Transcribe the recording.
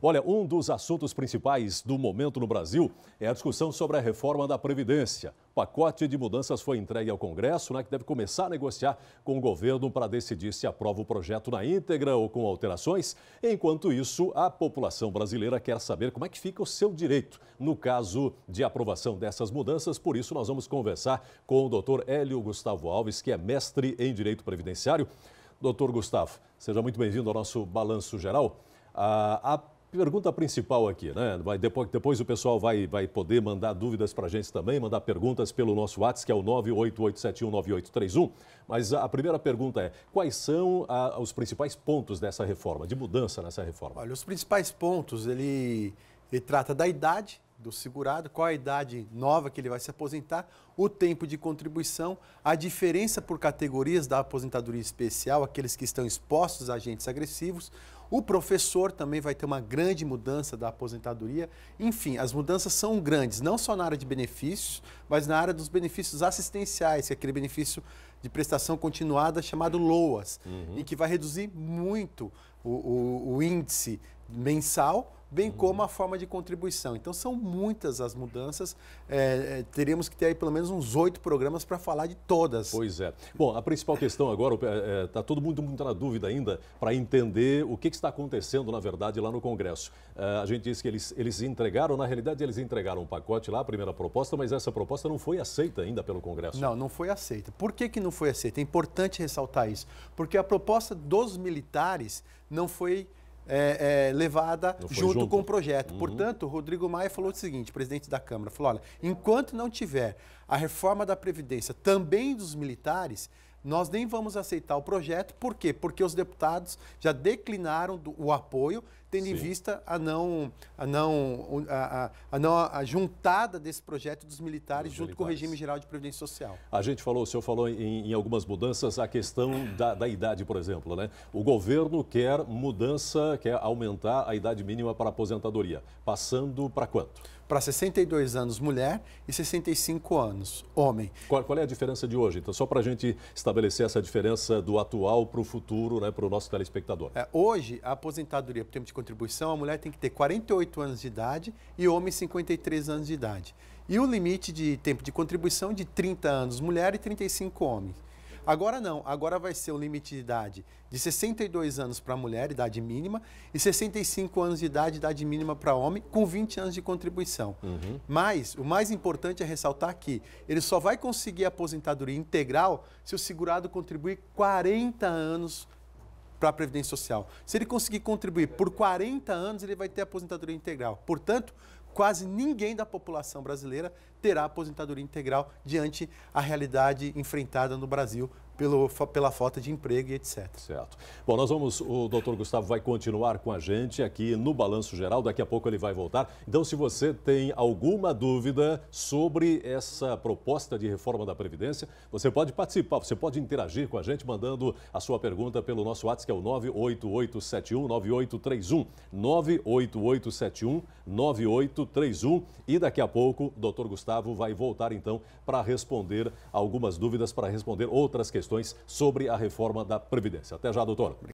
Olha, um dos assuntos principais do momento no Brasil é a discussão sobre a reforma da Previdência. O pacote de mudanças foi entregue ao Congresso, né, que deve começar a negociar com o governo para decidir se aprova o projeto na íntegra ou com alterações. Enquanto isso, a população brasileira quer saber como é que fica o seu direito no caso de aprovação dessas mudanças. Por isso, nós vamos conversar com o doutor Hélio Gustavo Alves, que é mestre em Direito Previdenciário. Doutor Gustavo, seja muito bem-vindo ao nosso Balanço Geral. Ah, a pergunta principal aqui, né? Vai, depois, depois o pessoal vai, vai poder mandar dúvidas para a gente também, mandar perguntas pelo nosso WhatsApp, que é o 988719831. Mas a primeira pergunta é: quais são a, os principais pontos dessa reforma, de mudança nessa reforma? Olha, os principais pontos, ele, ele trata da idade do segurado, qual a idade nova que ele vai se aposentar, o tempo de contribuição, a diferença por categorias da aposentadoria especial, aqueles que estão expostos a agentes agressivos, o professor também vai ter uma grande mudança da aposentadoria. Enfim, as mudanças são grandes, não só na área de benefícios, mas na área dos benefícios assistenciais, que é aquele benefício de prestação continuada chamado LOAS, uhum. e que vai reduzir muito o, o, o índice mensal bem uhum. como a forma de contribuição. Então, são muitas as mudanças. É, é teríamos que ter aí pelo menos uns oito programas para falar de todas. Pois é. Bom, a principal questão agora, está é, é tá todo mundo muito na dúvida ainda para entender o que, que, está acontecendo, na verdade, lá no Congresso. É, a gente disse que eles, eles entregaram, na realidade, eles entregaram um pacote lá, a primeira proposta, mas essa proposta não foi aceita ainda pelo Congresso. Não, não foi aceita. Por que, que não foi aceita? É importante ressaltar isso. Porque a proposta dos militares não foi é, é, levada junto, junto, com o projeto. Uhum. Portanto, Rodrigo Maia falou o seguinte, presidente da Câmara, falou, olha, enquanto não tiver a reforma da Previdência também dos militares, nós nem vamos aceitar o projeto. Por quê? Porque os deputados já declinaram do, o apoio, tendo Sim. em vista a não, a não, a, a, a não a juntada desse projeto dos militares dos junto militares. com o regime geral de previdência social. A gente falou, o senhor falou em, em algumas mudanças, a questão da, da, idade, por exemplo. Né? O governo quer mudança, quer aumentar a idade mínima para a aposentadoria. Passando para quanto? para 62 anos mulher e 65 anos homem. Qual, qual é a diferença de hoje? Então, só para a gente estabelecer essa diferença do atual para o futuro, né, para o nosso telespectador. É, hoje, a aposentadoria por tempo de contribuição, a mulher tem que ter 48 anos de idade e o homem 53 anos de idade. E o limite de tempo de contribuição de 30 anos mulher e 35 homens. Agora não, agora vai ser o limite de idade de 62 anos para mulher, idade mínima, e 65 anos de idade, idade mínima para homem, com 20 anos de contribuição. Uhum. Mas o mais importante é ressaltar que ele só vai conseguir a aposentadoria integral se o segurado contribuir 40 anos para a Previdência Social. Se ele conseguir contribuir por 40 anos, ele vai ter aposentadoria integral. Portanto, quase ninguém da população brasileira terá aposentadoria integral diante a realidade enfrentada no Brasil pelo, pela falta de emprego e etc. Certo. Bom, nós vamos, o doutor Gustavo vai continuar com a gente aqui no Balanço Geral, daqui a pouco ele vai voltar. Então, se você tem alguma dúvida sobre essa proposta de reforma da Previdência, você pode participar, você pode interagir com a gente mandando a sua pergunta pelo nosso WhatsApp, que é o 98871 9831. 98871 9831. 3131. E daqui a pouco, o doutor Gustavo vai voltar então para responder algumas dúvidas, para responder outras questões sobre a reforma da Previdência. Até já, doutor.